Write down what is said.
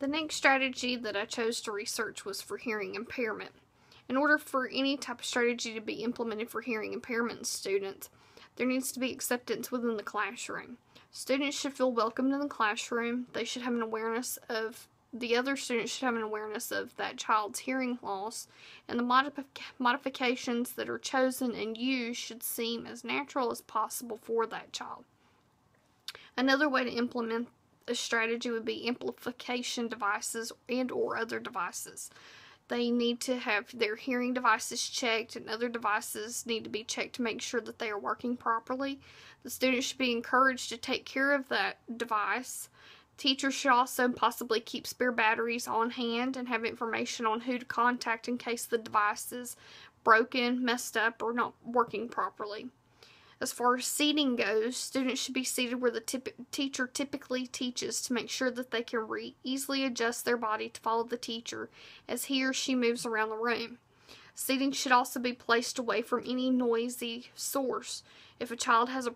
The next strategy that I chose to research was for hearing impairment. In order for any type of strategy to be implemented for hearing impairment students, there needs to be acceptance within the classroom. Students should feel welcomed in the classroom. They should have an awareness of the other students should have an awareness of that child's hearing loss, and the modif- modifications that are chosen and used should seem as natural as possible for that child. Another way to implement a strategy would be amplification devices and or other devices. They need to have their hearing devices checked and other devices need to be checked to make sure that they are working properly. The students should be encouraged to take care of that device. Teachers should also possibly keep spare batteries on hand and have information on who to contact in case the device is broken, messed up, or not working properly. As far as seating goes, students should be seated where the tip- teacher typically teaches to make sure that they can re- easily adjust their body to follow the teacher as he or she moves around the room. Seating should also be placed away from any noisy source. If a child has a